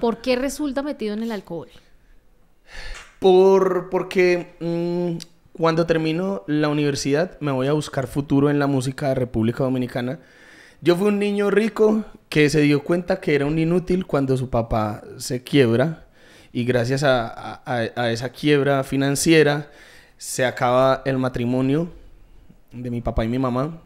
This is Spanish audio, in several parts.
¿Por qué resulta metido en el alcohol? Por, porque mm, cuando termino la universidad me voy a buscar futuro en la música de República Dominicana. Yo fui un niño rico que se dio cuenta que era un inútil cuando su papá se quiebra y gracias a esa quiebra financiera se acaba el matrimonio de mi papá y mi mamá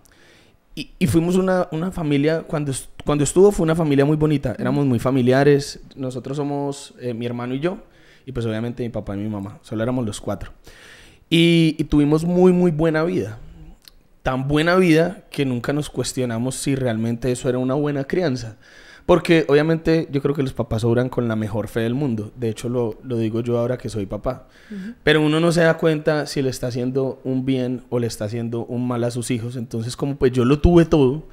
y, fuimos una, familia, cuando, cuando estuvo fue una familia muy bonita, éramos muy familiares, nosotros somos eh, mi hermano y yo, y pues obviamente mi papá y mi mamá, solo éramos los cuatro. Y, y, tuvimos muy, muy buena vida, tan buena vida que nunca nos cuestionamos si realmente eso era una buena crianza. Porque obviamente yo creo que los papás obran con la mejor fe del mundo. De hecho, lo, digo yo ahora que soy papá. Pero uno no se da cuenta si le está haciendo un bien o le está haciendo un mal a sus hijos. Entonces, como pues yo lo tuve todo,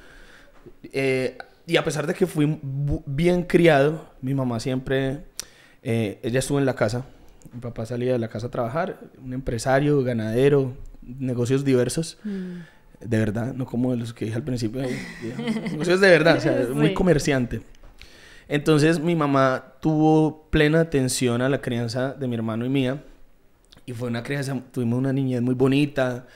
eh, y a pesar de que fui bien criado, mi mamá siempre, eh, ella estuvo en la casa. Mi papá salía de la casa a trabajar, un empresario, ganadero, negocios diversos. Mm de verdad, no como los que dije al principio. es de verdad, o sea, muy comerciante. Entonces mi mamá tuvo plena atención a la crianza de mi hermano y mía. Y fue una crianza, tuvimos una niñez muy bonita.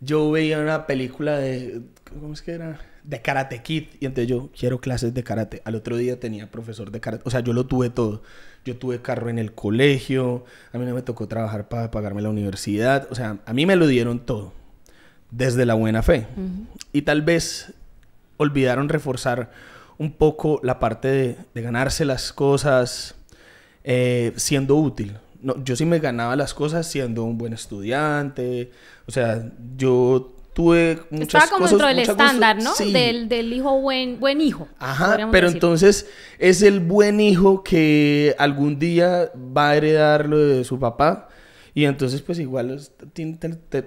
Yo veía una película de, ¿cómo es que era? De Karate Kid. Y entonces yo, quiero clases de karate. Al otro día tenía profesor de karate. O sea, yo lo tuve todo. Yo tuve carro en el colegio. A mí no me tocó trabajar para pagarme la universidad. O sea, a mí me lo dieron todo desde la buena fe. Y tal vez olvidaron reforzar un poco la parte de, ganarse las cosas eh, siendo útil. No, yo sí me ganaba las cosas siendo un buen estudiante. O sea, yo tuve muchas Estaba como cosas, dentro del estándar, ¿no? Del, hijo buen, buen hijo. Ajá, pero entonces es el buen hijo que algún día va a heredar lo de su papá. Y entonces, pues igual te, te, te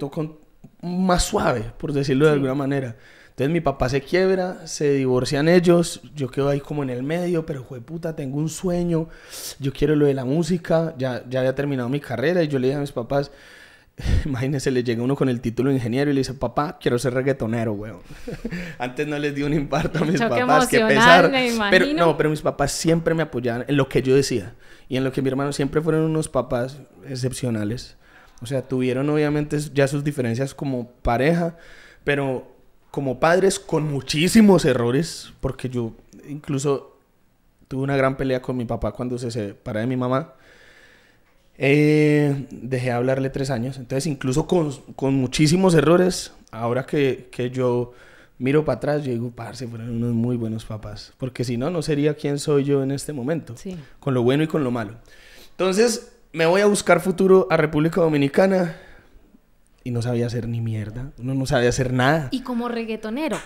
más suave, por decirlo de alguna manera. Entonces mi papá se quiebra, se divorcian ellos, yo quedo ahí como en el medio, pero de puta, tengo un sueño, yo quiero lo de la música, ya, ya había terminado mi carrera y yo le dije a mis papás, imagínense, le llega uno con el título de ingeniero y le dice, papá, quiero ser reggaetonero, weón. Antes no les di un imparto a mis papás, que pesar. pero no, pero mis papás siempre me apoyaban en lo que yo decía y en lo que mi hermano siempre fueron unos papás excepcionales o sea, tuvieron obviamente ya sus diferencias como pareja, pero como padres con muchísimos errores, porque yo incluso tuve una gran pelea con mi papá cuando se separó de mi mamá. Eh, dejé de hablarle tres años, entonces incluso con, con muchísimos errores, ahora que, que yo miro para atrás, yo digo, parce, fueron unos muy buenos papás, porque si no, no sería quien soy yo en este momento, sí. con lo bueno y con lo malo. Entonces, me voy a buscar futuro a República Dominicana y no sabía hacer ni mierda. Uno no sabía hacer nada. Y como reggaetonero.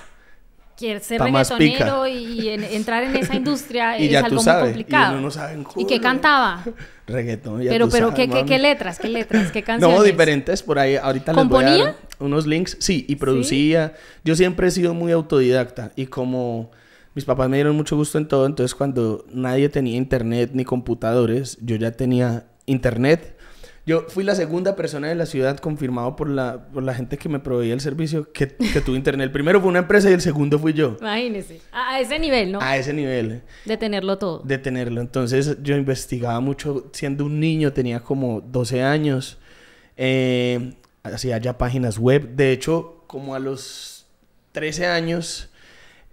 Quieres ser reggaetonero y, entrar en esa industria y es ya algo tú sabes. complicado. Y, uno no ¿Y qué cantaba? Reggaetón, Pero, pero qué, letras? ¿Qué letras? ¿Qué canciones? No, diferentes por ahí. Ahorita les voy unos links. Sí, y producía. Yo siempre he sido muy autodidacta y como mis papás me dieron mucho gusto en todo, entonces cuando nadie tenía internet ni computadores, yo ya tenía internet. Yo fui la segunda persona de la ciudad confirmado por la, por la gente que me proveía el servicio que, que internet. El primero fue una empresa y el segundo fui yo. Imagínese. A, ese nivel, ¿no? A ese nivel. De tenerlo todo. De tenerlo. Entonces yo investigaba mucho. Siendo un niño, tenía como 12 años. Eh, hacía ya páginas web. De hecho, como a los 13 años,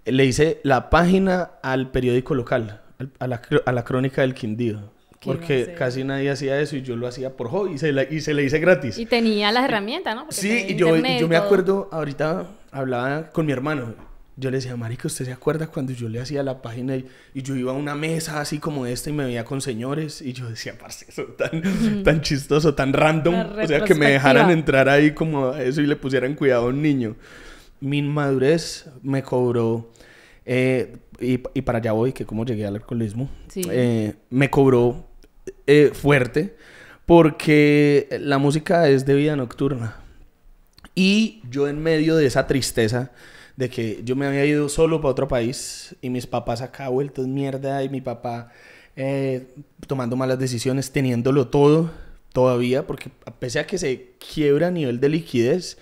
le hice la página al periódico local, a la, a la crónica del Quindío. Porque casi nadie hacía eso y yo lo hacía por hobby y se, y se le hice gratis. Y tenía las herramientas, ¿no? sí, y yo, yo me acuerdo, ahorita hablaba con mi hermano. Yo le decía, Marico, ¿usted se acuerda cuando yo le hacía la página y, yo iba a una mesa así como esta y me veía con señores? Y yo decía, parce, eso tan, tan chistoso, tan random. O sea, que me dejaran entrar ahí como eso y le pusieran cuidado a un niño. Mi inmadurez me cobró. Eh, y, y, para allá voy, que como llegué al alcoholismo, eh, me cobró eh, fuerte porque la música es de vida nocturna. Y yo en medio de esa tristeza de que yo me había ido solo para otro país y mis papás acá vueltos mierda y mi papá eh, tomando malas decisiones, teniéndolo todo todavía, porque pese a que se quiebra a nivel de liquidez,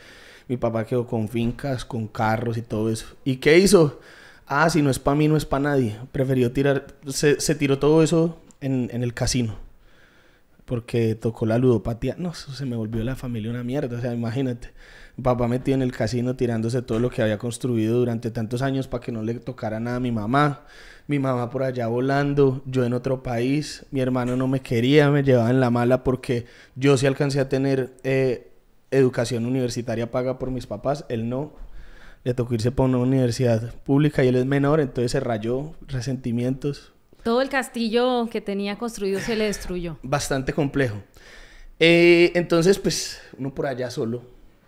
mi papá quedó con fincas, con carros y todo eso. ¿Y qué hizo? Ah, si no es para mí, no es para nadie. preferió tirar, se, tiró todo eso en el casino porque tocó la ludopatía. No, se me volvió la familia una mierda. O sea, imagínate. Papá metido en el casino tirándose todo lo que había construido durante tantos años para que no le tocara nada a mi mamá. Mi mamá por allá volando, yo en otro país. Mi hermano no me quería, me llevaba en la mala porque yo sí alcancé a tener eh, educación universitaria paga por mis papás. Él no. Le tocó irse por una universidad pública y él es menor, entonces se rayó, resentimientos, todo el castillo que tenía construido se le destruyó. Bastante complejo. Eh, entonces, pues, uno por allá solo.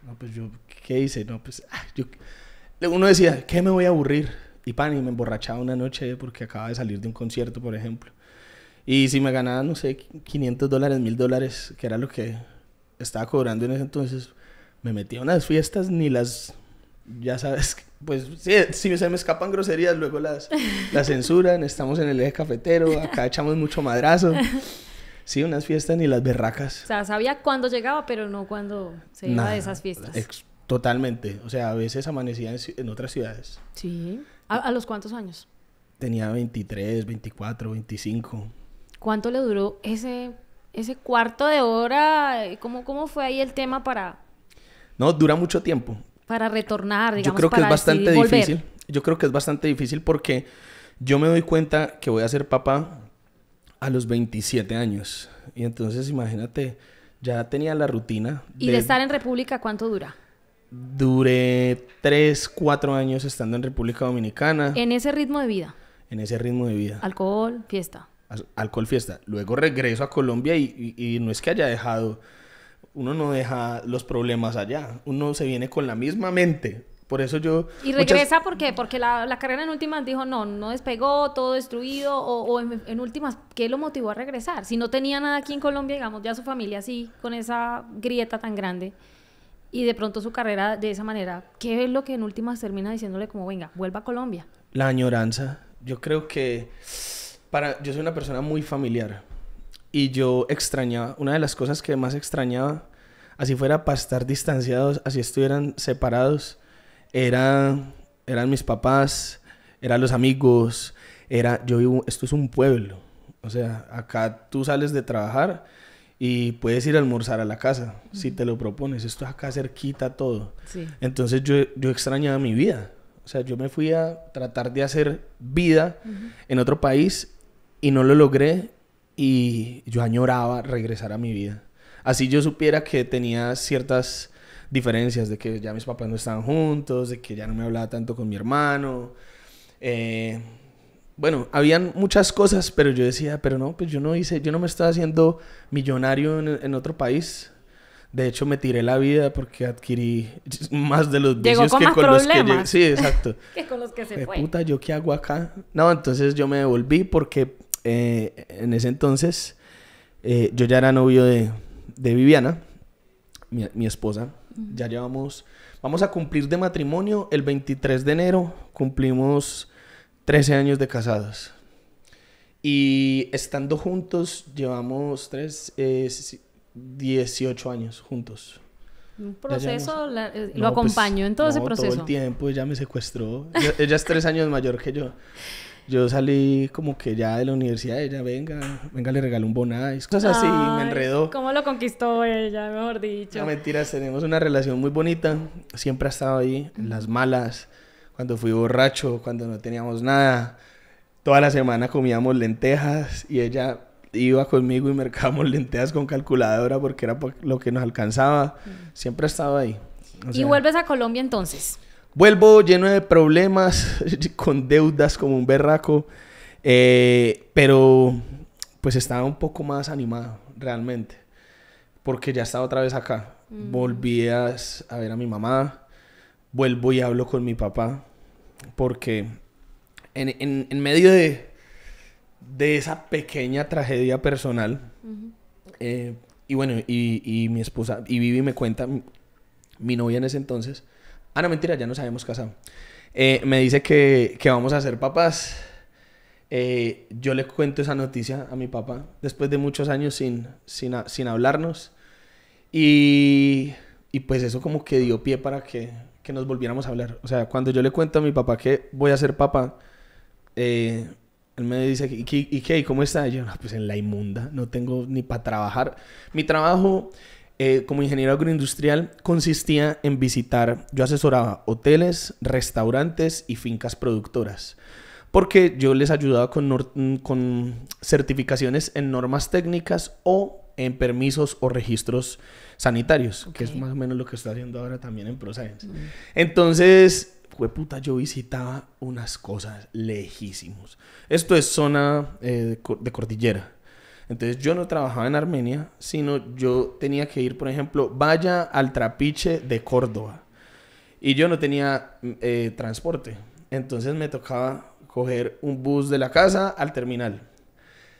No, pues yo, ¿qué hice? Pues, ah, uno decía, ¿qué me voy a aburrir? Y pan, y me emborrachaba una noche porque acababa de salir de un concierto, por ejemplo. Y si me ganaba, no sé, 500 dólares, 1000 dólares, que era lo que estaba cobrando en ese entonces, me metía a unas fiestas, ni las ya sabes, pues sí, si se me escapan groserías, luego las, las censuran, estamos en el eje cafetero, acá echamos mucho madrazo. Sí, unas fiestas ni las berracas. O sea, sabía cuándo llegaba, pero no cuándo se iba de esas fiestas. totalmente. O sea, a veces amanecía en, otras ciudades. Sí. ¿A, los cuántos años? Tenía 23, 24, 25. ¿Cuánto le duró ese, ese cuarto de hora? ¿Cómo, ¿Cómo fue ahí el tema para...? No, dura mucho tiempo para retornar, digamos, Yo creo que es bastante difícil. Yo creo que es bastante difícil porque yo me doy cuenta que voy a ser papá a los 27 años. Y entonces, imagínate, ya tenía la rutina. ¿Y de estar en República cuánto dura? Duré 3, 4 años estando en República Dominicana. ¿En ese ritmo de vida? En ese ritmo de vida. Alcohol, fiesta. alcohol, fiesta. Luego regreso a Colombia y no es que haya dejado uno no deja los problemas allá, uno se viene con la misma mente. Por eso yo... Y regresa porque porque la, carrera en últimas dijo, no, no despegó, todo destruido, o, en, últimas, ¿qué lo motivó a regresar? Si no tenía nada aquí en Colombia, digamos, ya su familia así, con esa grieta tan grande, y de pronto su carrera de esa manera, ¿qué es lo que en últimas termina diciéndole como, venga, vuelva a Colombia? La añoranza. Yo creo que... Para, yo soy una persona muy familiar y yo extrañaba, una de las cosas que más extrañaba, así fuera para estar distanciados, así estuvieran separados, era, eran mis papás, eran los amigos, era, yo vivo, esto es un pueblo, o sea, acá tú sales de trabajar y puedes ir a almorzar a la casa, si te lo propones, esto es acá cerquita todo. Entonces yo, yo extrañaba mi vida, o sea, yo me fui a tratar de hacer vida en otro país y no lo logré y yo añoraba regresar a mi vida. Así yo supiera que tenía ciertas diferencias de que ya mis papás no estaban juntos, de que ya no me hablaba tanto con mi hermano. Eh, bueno, habían muchas cosas, pero yo decía, pero no, pues yo no hice, yo no me estaba haciendo millonario en, otro país. De hecho, me tiré la vida porque adquirí más de los Llegó que más con problemas. los que... Sí, exacto. que con los que se fue. Puta, ¿yo qué hago acá? No, entonces yo me devolví porque eh, en ese entonces, eh, yo ya era novio de, Viviana, mi, esposa. Ya llevamos, vamos a cumplir de matrimonio el 23 de enero, cumplimos 13 años de casados. Y estando juntos, llevamos tres, 18 eh, años juntos. Un proceso, lo pues, acompaño en todo ese proceso. Todo el tiempo, ella me secuestró. ella, es tres años mayor que yo. Yo salí como que ya de la universidad, ella venga, venga, le regaló un y cosas así, me enredó. ¿Cómo lo conquistó ella, mejor dicho? No, mentiras, tenemos una relación muy bonita, siempre ha estado ahí, en las malas, cuando fui borracho, cuando no teníamos nada. Toda la semana comíamos lentejas y ella iba conmigo y marcábamos lentejas con calculadora porque era lo que nos alcanzaba. Mm. Siempre ha estado ahí. ¿Y vuelves a Colombia entonces? Vuelvo lleno de problemas, con deudas como un berraco, eh, pero pues estaba un poco más animado realmente, porque ya estaba otra vez acá. volvías mm. Volví a, ver a mi mamá, vuelvo y hablo con mi papá, porque en, medio de, de esa pequeña tragedia personal, eh, y bueno, y, y, mi esposa, y Vivi me cuenta, mi novia en ese entonces, Ah, no, mentira, ya nos sabemos casado. Eh, me dice que, vamos a ser papás. Eh, yo le cuento esa noticia a mi papá después de muchos años sin, sin, hablarnos. Y, pues eso como que dio pie para que, nos volviéramos a hablar. O sea, cuando yo le cuento a mi papá que voy a ser papá, eh, él me dice, ¿y qué? ¿Y ¿Cómo está? Y yo, pues en la inmunda, no tengo ni para trabajar. Mi trabajo eh, como ingeniero agroindustrial consistía en visitar, yo asesoraba hoteles, restaurantes y fincas productoras, porque yo les ayudaba con, certificaciones en normas técnicas o en permisos o registros sanitarios, que es más o menos lo que estoy haciendo ahora también en ProScience. Entonces, fue puta, yo visitaba unas cosas lejísimos. Esto es zona eh, de cordillera. Entonces yo no trabajaba en Armenia, sino yo tenía que ir, por ejemplo, vaya al trapiche de Córdoba. Y yo no tenía mm, eh, transporte. Entonces me tocaba coger un bus de la casa al terminal.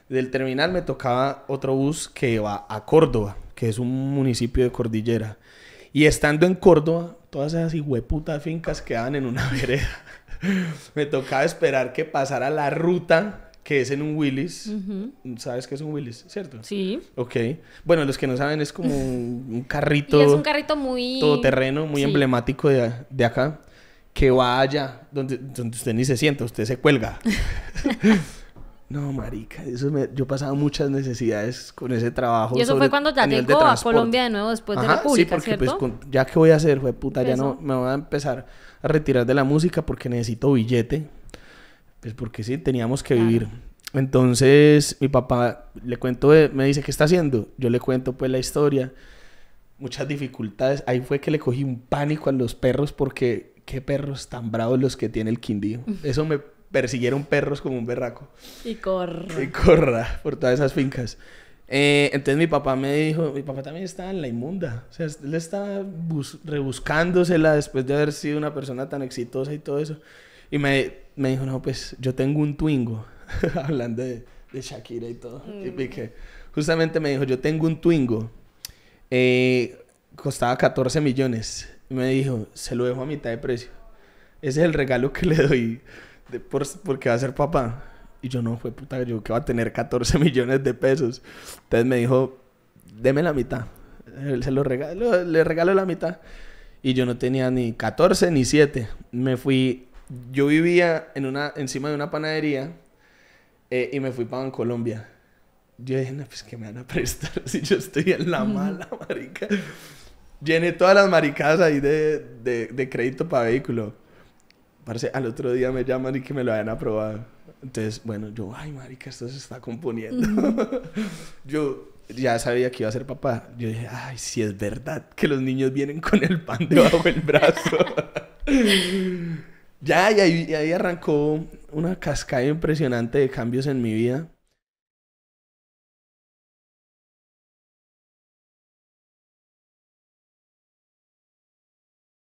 Del terminal me tocaba otro bus que va a Córdoba, que es un municipio de cordillera. Y estando en Córdoba, todas esas hijueputas fincas quedaban en una vereda. me tocaba esperar que pasara la ruta que es en un Willis. ¿Sabes qué es un Willis? ¿Cierto? Sí. Ok. Bueno, los que no saben, es como un, carrito. es un carrito muy. Todoterreno, muy emblemático de, acá. Que va allá, donde, donde usted ni se sienta, usted se cuelga. no, marica, eso me, yo muchas necesidades con ese trabajo. Y eso fue cuando ya llegó a Colombia de nuevo después de República, sí, porque pues, ya que voy a hacer, fue puta, ya no me voy a empezar a retirar de la música porque necesito billete pues porque sí, teníamos que vivir. Entonces, mi papá le cuento, me dice, ¿qué está haciendo? Yo le cuento pues la historia, muchas dificultades. Ahí fue que le cogí un pánico a los perros porque qué perros tan bravos los que tiene el Quindío. Eso me persiguieron perros como un berraco. Y corra. Y corra por todas esas fincas. Eh, entonces mi papá me dijo, mi papá también estaba en la inmunda, o sea, él estaba rebuscándosela después de haber sido una persona tan exitosa y todo eso. Y me, dijo, no, pues yo tengo un Twingo. Hablando de, Shakira y todo. Y que mm. justamente me dijo, yo tengo un Twingo. Eh, costaba 14 millones. Y me dijo, se lo dejo a mitad de precio. Ese es el regalo que le doy por, porque va a ser papá. Y yo no, fue puta, yo que va a tener 14 millones de pesos. Entonces me dijo, deme la mitad. Se lo regalo, le regaló la mitad. Y yo no tenía ni 14 ni 7. Me fui yo vivía en una, encima de una panadería eh, y me fui para Colombia. Yo dije, no, pues que me van a prestar si yo estoy en la mala, marica. Llené todas las maricadas ahí de, de, crédito para vehículo. Parece, al otro día me llaman y que me lo hayan aprobado. Entonces, bueno, yo, ay, marica, esto se está componiendo. yo ya sabía que iba a ser papá. Yo dije, ay, si es verdad que los niños vienen con el pan debajo del brazo. Ya, y ahí, ahí arrancó una cascada impresionante de cambios en mi vida.